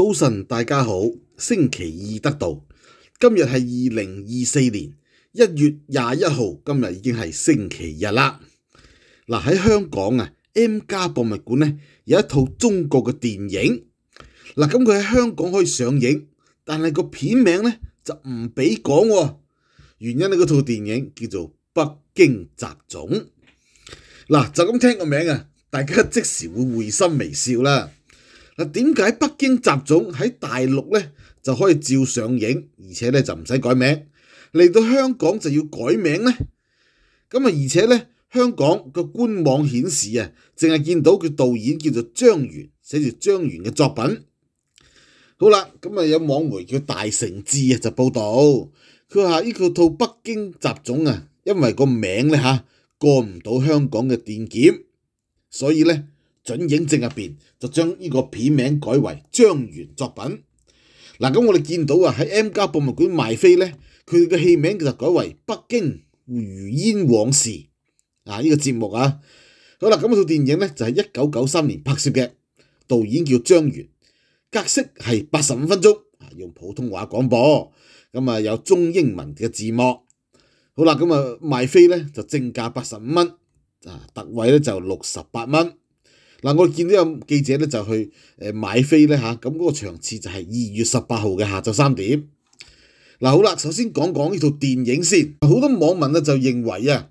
早晨，大家好。星期二得到，今日系二零二四年一月廿一号，今日已经系星期日啦。嗱喺香港啊，M 家博物馆咧有一套中国嘅电影，嗱咁佢喺香港可以上映，但系个片名咧就唔俾讲。原因咧，嗰套电影叫做《北京杂种》，嗱就咁听个名啊，大家即时会会心微笑啦。嗱，點解北京雜種喺大陸咧就可以照上映，而且咧就唔使改名，嚟到香港就要改名呢？咁啊，而且咧香港個官網顯示啊，淨係見到佢導演叫做張元，寫住張元嘅作品。好啦，咁啊有網媒叫大成志啊就報道，佢話呢套套《北京雜種》啊，因為個名咧嚇過唔到香港嘅電檢，所以咧。準影證入边，就將呢個片名改為張元作品。嗱，咁我哋見到啊喺 M 家博物館賣飛咧，佢嘅戲名就改為《北京如烟往事》啊！呢個節目啊，好啦，咁套電影咧就係一九九三年拍攝嘅，導演叫張元，格式係八十五分鐘啊，用普通話廣播，咁啊有中英文嘅字幕。好啦，咁啊賣飛咧就正價八十五蚊啊，特惠咧就六十八蚊。嗱，我見到有記者咧就去誒買飛咧嚇，咁嗰個場次就係二月十八號嘅下晝三點。嗱，好啦，首先講講呢套電影先。好多網民咧就認為啊，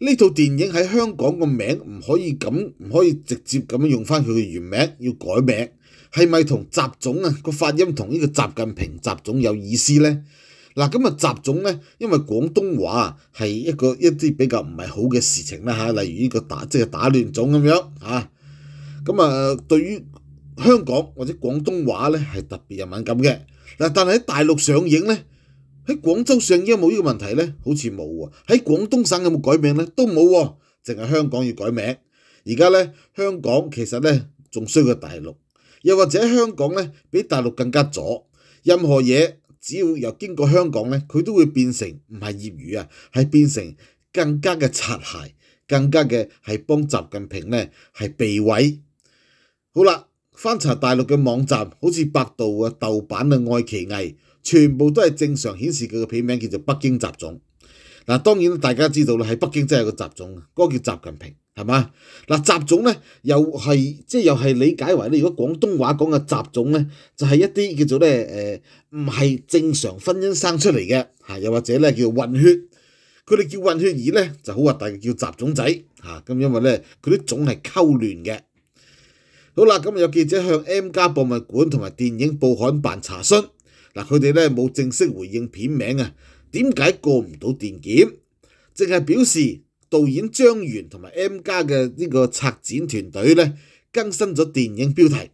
呢套電影喺香港個名唔可以咁，唔可以直接咁樣用翻佢嘅原名，要改名。係咪同習種啊個發音同呢個習近平習種有意思咧？嗱，咁啊習種咧，因為廣東話係一個一啲比較唔係好嘅事情啦嚇，例如呢個打即係打亂種咁樣嚇。咁啊，對於香港或者廣東話咧，係特別有敏感嘅。嗱，但係喺大陸上映咧，喺廣州上映有冇呢個問題咧？好似冇喎。喺廣東省有冇改名咧？都冇喎。淨係香港要改名。而家咧，香港其實咧仲衰過大陸。又或者香港咧比大陸更加左。任何嘢只要由經過香港咧，佢都會變成唔係業餘啊，係變成更加嘅擦鞋，更加嘅係幫習近平咧係避位。好啦，翻查大陸嘅網站，好似百度啊、豆瓣啊、愛奇藝，全部都係正常顯示佢嘅片名叫做《北京雜種》。嗱，當然大家知道啦，喺北京真係個雜種啊，嗰個叫習近平，係嘛？嗱，雜種咧又係即係又係理解為咧，如果廣東話講嘅雜種咧，就係一啲叫做咧誒唔係正常婚姻生出嚟嘅嚇，又或者咧叫混血。佢哋叫混血兒咧就好核突，叫雜種仔嚇。咁因為咧佢啲種係溝亂嘅。好啦，今日有記者向 M 家博物館同埋電影報刊辦查詢，嗱佢哋咧冇正式回應片名啊，點解過唔到電檢？淨係表示導演張元同埋 M 家嘅呢個策展團隊咧更新咗電影標題，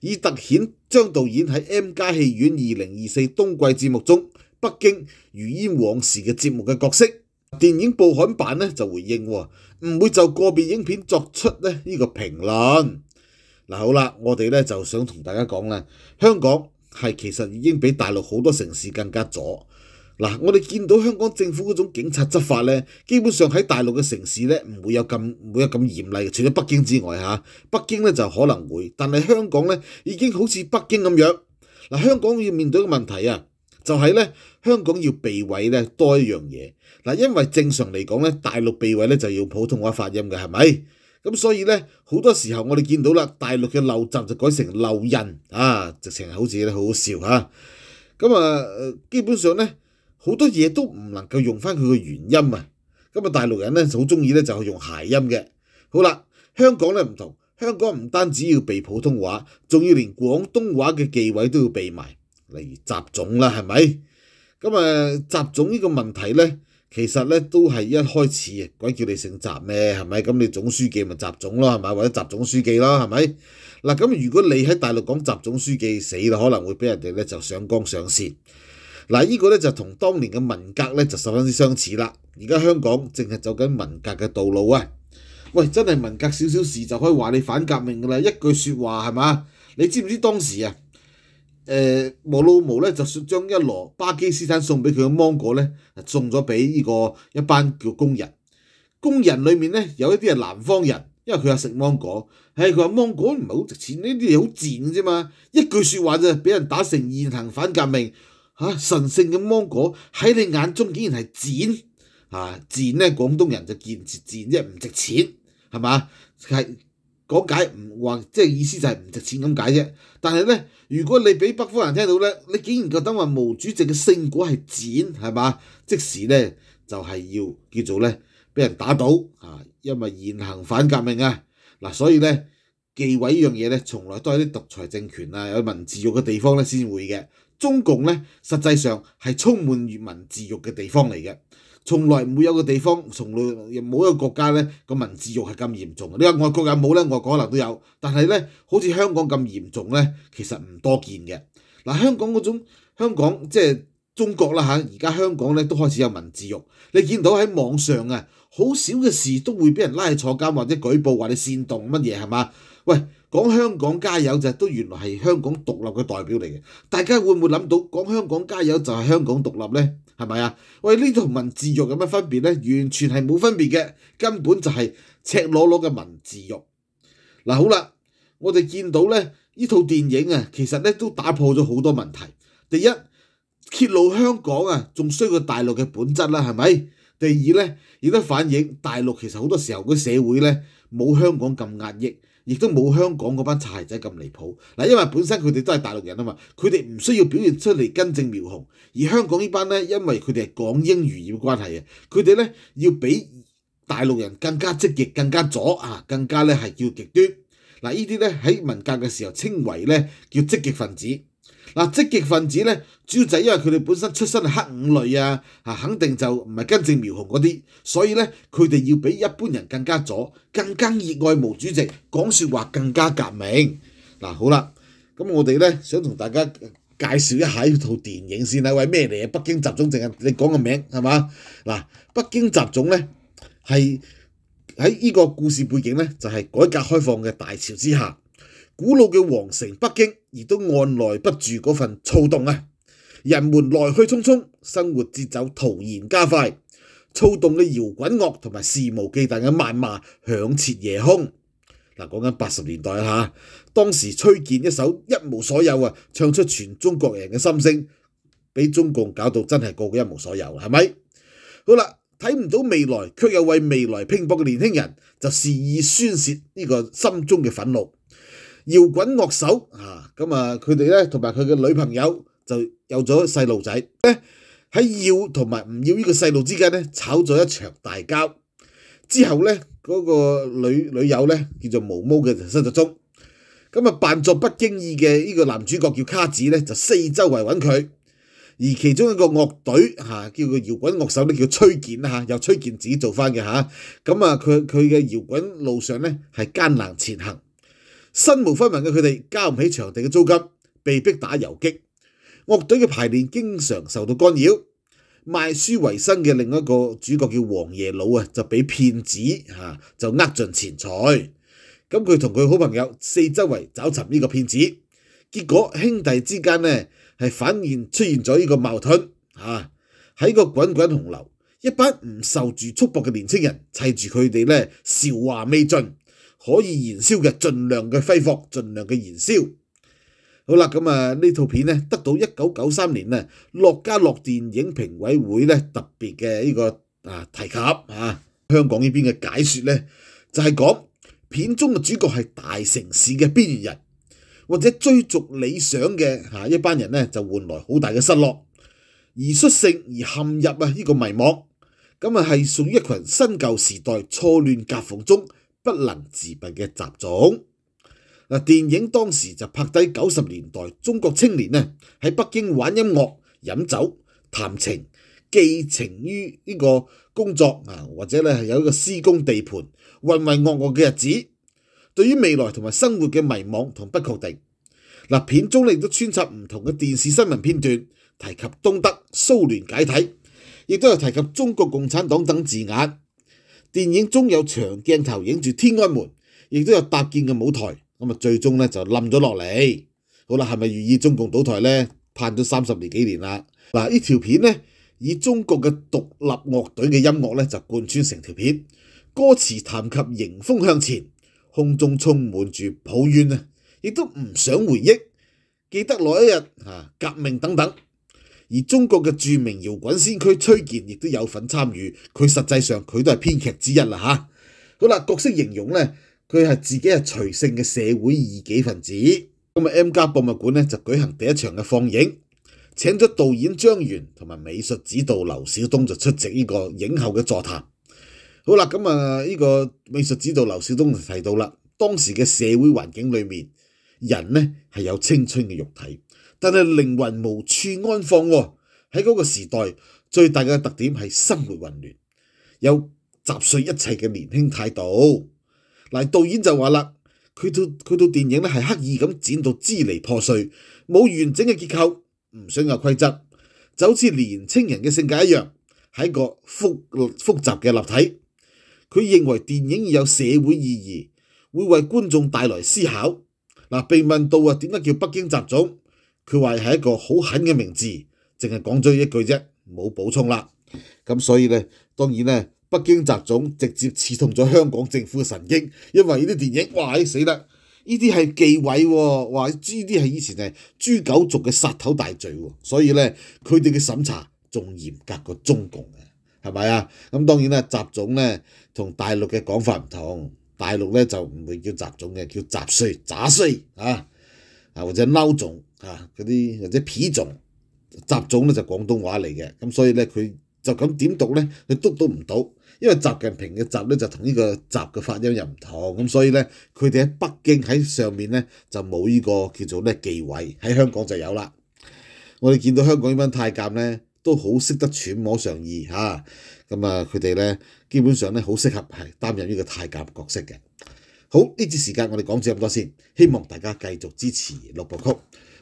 以凸顯張導演喺 M 家戲院二零二四冬季節目中《北京如煙往事》嘅節目嘅角色。電影報刊版咧就回應喎，唔會就個別影片作出咧呢個評論。嗱好啦，我哋咧就想同大家講咧，香港係其實已經比大陸好多城市更加左。嗱，我哋見到香港政府嗰種警察執法咧，基本上喺大陸嘅城市咧唔會有咁，唔会有咁嚴厲嘅，除咗北京之外吓，北京咧就可能會，但係香港咧已經好似北京咁樣。嗱，香港要面對嘅問題啊，就係咧香港要避位咧多一樣嘢。嗱，因為正常嚟講咧，大陸避位咧就要普通話發音嘅，係咪？咁所以咧，好多時候我哋見到啦，大陸嘅漏集就改成漏印啊，直情好似咧好好笑嚇。咁啊，基本上咧，好多嘢都唔能夠用翻佢嘅原音啊。咁啊，大陸人咧好中意咧就係用諧音嘅。好啦，香港咧唔同，香港唔單止要避普通話，仲要連廣東話嘅忌憶都要避埋，例如雜種啦，係咪？咁啊，雜種呢個問題咧。其實咧都係一開始啊，鬼叫你姓雜咩？係咪咁你總書記咪雜總咯，係咪或者雜總書記咯，係咪？嗱咁如果你喺大陸講雜總書記死啦，可能會俾人哋咧就上綱上線。嗱呢個咧就同當年嘅文革咧就十分之相似啦。而家香港淨係走緊文革嘅道路啊！喂，真係文革少少事就可以話你反革命噶啦，一句説話係嘛？你知唔知當時啊？誒毛老毛咧，就將一籮巴基斯坦送俾佢嘅芒果咧，送咗俾呢個一班叫工人。工人裏面咧，有一啲係南方人，因為佢又食芒果。誒，佢話芒果唔係好值錢，呢啲嘢好賤啫嘛。一句説話就俾人打成現行反革命嚇！神聖嘅芒果喺你眼中竟然係賤嚇，賤咧廣東人就見是賤啫，唔值錢係嘛？係。嗰解唔話，即係意思就係唔值錢咁解啫。但係咧，如果你俾北方人聽到咧，你竟然覺得話毛主席嘅聖果係剪係嘛？即時咧就係要叫做咧俾人打倒啊！因為現行反革命啊嗱，所以咧，忌諱呢樣嘢咧，從來都係啲獨裁政權啊、有文字獄嘅地方咧先會嘅。中共咧，實際上係充滿粵文字獄嘅地方嚟嘅。從來會有個地方，從來冇一個國家咧個文字獄係咁嚴重。你話外國有冇咧？外國可能都有，但係咧好似香港咁嚴重咧，其實唔多見嘅。嗱，香港嗰種香港即係中國啦嚇，而家香港咧都開始有文字獄。你見到喺網上啊，好少嘅事都會俾人拉去坐監或者舉報，話你煽動乜嘢係嘛？喂，講香港加油就都原來係香港獨立嘅代表嚟嘅。大家會唔會諗到講香港加油就係香港獨立咧？係咪啊？喂，呢套文字獄有咩分別呢？完全係冇分別嘅，根本就係赤裸裸嘅文字獄。嗱，好啦，我哋見到呢呢套電影啊，其實呢都打破咗好多問題。第一，揭露香港啊仲衰過大陸嘅本質啦，係咪？第二呢，亦都反映大陸其實好多時候嘅社會呢冇香港咁壓抑。亦都冇香港嗰班鞋仔咁離譜嗱，因為本身佢哋都係大陸人啊嘛，佢哋唔需要表現出嚟根正苗紅，而香港呢班咧，因為佢哋係講英語嘅關係啊，佢哋咧要比大陸人更加積極、更加左啊、更加咧係叫極端嗱，呢啲咧喺文革嘅時候稱為咧叫積極分子。嗱，積極分子咧，主要就因為佢哋本身出身黑五類啊，啊肯定就唔係根正苗紅嗰啲，所以咧佢哋要比一般人更加左，更加熱愛毛主席，講説話更加革命。嗱，好啦，咁我哋咧想同大家介紹一下呢套電影先啦，喂，咩嚟啊？北京集中營，你講個名係嘛？嗱，北京集中咧，係喺呢個故事背景咧，就係改革開放嘅大潮之下。古老嘅皇城北京而都按耐不住嗰份躁动啊！人们来去匆匆，生活节奏突然加快，躁动嘅摇滚乐同埋肆无忌惮嘅谩骂响彻夜空。嗱，讲紧八十年代啊，当时崔健一首《一无所有》啊，唱出全中国人嘅心声，俾中共搞到真系个个一无所有，系咪？好啦，睇唔到未来，却又为未来拼搏嘅年轻人，就肆意宣泄呢个心中嘅愤怒。搖滾樂手啊，咁啊佢哋咧同埋佢嘅女朋友就有咗細路仔咧，喺要同埋唔要呢個細路之間咧，炒咗一場大交。之後咧，嗰個女女友咧叫做毛毛嘅就失咗蹤。咁啊，扮作不經意嘅呢個男主角叫卡子咧，就四周圍揾佢。而其中一個樂隊嚇，叫個搖滾樂手咧叫崔健啦嚇，由崔健自己做翻嘅嚇。咁啊，佢佢嘅搖滾路上咧係艱難前行。身無分文嘅佢哋交唔起場地嘅租金，被逼打遊擊。樂隊嘅排練經常受到干擾。賣書为生嘅另一個主角叫黃爺佬啊，就俾騙子嚇就呃盡錢財。咁佢同佢好朋友四周圍找尋呢個騙子，結果兄弟之間呢係反現出現咗呢個矛盾嚇。喺個滾滾紅流，一班唔受住束縛嘅年輕人砌住佢哋呢，韶华未盡。可以燃燒嘅，盡量嘅揮霍，盡量嘅燃燒。好啦，咁啊，呢套片呢，得到一九九三年呢，洛家洛電影評委會呢特別嘅呢個啊提及啊，香港呢邊嘅解説呢，就係講片中嘅主角係大城市嘅邊緣人，或者追逐理想嘅一班人呢，就換來好大嘅失落，而率性而陷入啊呢個迷茫，咁啊係屬於一群新舊時代錯亂夾縫中。不能自拔嘅杂种嗱，电影当时就拍低九十年代中国青年呢喺北京玩音乐、饮酒、谈情，寄情于呢个工作啊，或者咧系有一个施工地盘浑浑噩噩嘅日子，对于未来同埋生活嘅迷茫同不确定嗱，片中亦都穿插唔同嘅电视新闻片段，提及东德、苏联解体，亦都有提及中国共产党等字眼。電影中有長鏡頭影住天安門，亦都有搭建嘅舞台，咁啊最終咧就冧咗落嚟。好啦，係咪寓意中共倒台咧？盼咗三十年幾年啦。嗱，呢條片咧以中國嘅獨立樂隊嘅音樂咧就貫穿成條片，歌詞谈及迎風向前，空中充滿住抱怨啊，亦都唔想回憶，記得來一日啊革命等等。而中國嘅著名搖滾先驅崔健亦都有份參與，佢實際上佢都係編劇之一啦嚇。好啦，角色形容呢，佢係自己係隨性嘅社會異己分子。咁啊，M 家博物館呢，就舉行第一場嘅放映，請咗導演張元同埋美術指導劉小東就出席呢個影後嘅座談。好啦，咁啊，呢個美術指導劉小東提到啦，當時嘅社會環境裏面，人呢係有青春嘅肉體。但係靈魂無處安放喎。喺嗰個時代最大嘅特點係生活混亂，有杂碎一切嘅年輕態度。嗱，導演就話啦：佢套佢套電影咧係刻意咁剪到支離破碎，冇完整嘅結構，唔想有規則，就好似年青人嘅性格一樣，係一個複复雜嘅立體。佢認為電影要有社會意義，會為觀眾帶來思考。嗱，被問到啊點解叫北京雜種？佢話係一個好狠嘅名字，淨係講咗一句啫，冇補充啦。咁所以咧，當然咧，北京雜種直接刺痛咗香港政府嘅神經，因為呢啲電影，哇！死啦，呢啲係忌委喎，呢啲係以前係豬狗族嘅殺頭大罪喎，所以咧，佢哋嘅審查仲嚴格過中共啊，係咪啊？咁當然啦，雜種咧同大陸嘅講法唔同，大陸咧就唔會叫雜種嘅，叫雜碎、杂碎啊。啊，或者孬種，啊嗰啲或者痞種，雜種咧就廣東話嚟嘅，咁所以咧佢就咁點讀咧，讀都唔到，因為習近平嘅習咧就同呢個雜嘅發音又唔同，咁所以咧佢哋喺北京喺上面咧就冇呢個叫做咧忌位，喺香港就有啦。我哋見到香港呢班太監咧都好識得揣摩上意嚇，咁啊佢哋咧基本上咧好適合係擔任呢個太監角色嘅。好呢节時間，我哋講住咁多先，希望大家繼續支持六部曲。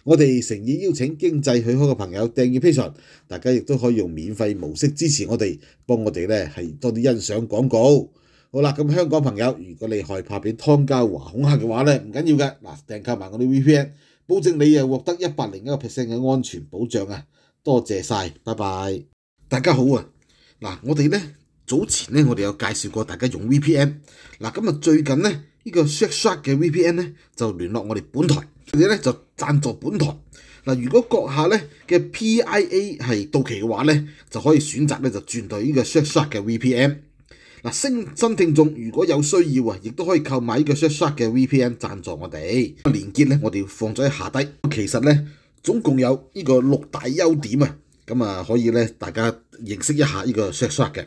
我哋誠意邀請經濟許可嘅朋友訂阅披上，大家亦都可以用免費模式支持我哋，幫我哋咧係多啲欣賞廣告。好啦，咁香港朋友，如果你害怕俾汤加華恐嚇嘅話咧，唔緊要嘅嗱，訂购埋我哋 VPN，保證你又獲得一百零一個 percent 嘅安全保障啊！多謝晒，拜拜。大家好啊，嗱，我哋咧早前咧，我哋有介紹過大家用 VPN 嗱，今日最近咧。呢個 Shut Shut 嘅 VPN 咧就聯絡我哋本台，佢哋咧就贊助本台。嗱，如果閣下咧嘅 PIA 係到期嘅話咧，就可以選擇咧就轉到呢個 Shut Shut 嘅 VPN。嗱，新新聽眾如果有需要啊，亦都可以購買呢個 Shut Shut 嘅 VPN 贊助我哋。連結咧，我哋放咗喺下低。其實咧總共有呢個六大優點啊，咁啊可以咧大家認識一下呢個 Shut Shut 嘅。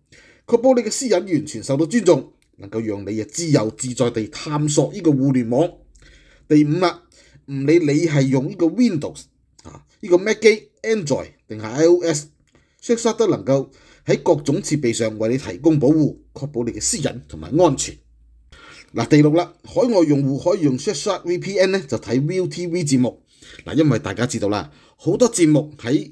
确保你嘅私隐完全受到尊重，能够让你啊自由自在地探索呢个互联网。第五啦，唔理你系用呢个 Windows 啊，呢个 Mac 机、Android 定系 iOS，Shadow 都能够喺各种设备上为你提供保护，确保你嘅私隐同埋安全。嗱，第六啦，海外用户可以用 s h a h o t VPN 咧，就睇 v e u TV 节目。嗱，因为大家知道啦，好多节目喺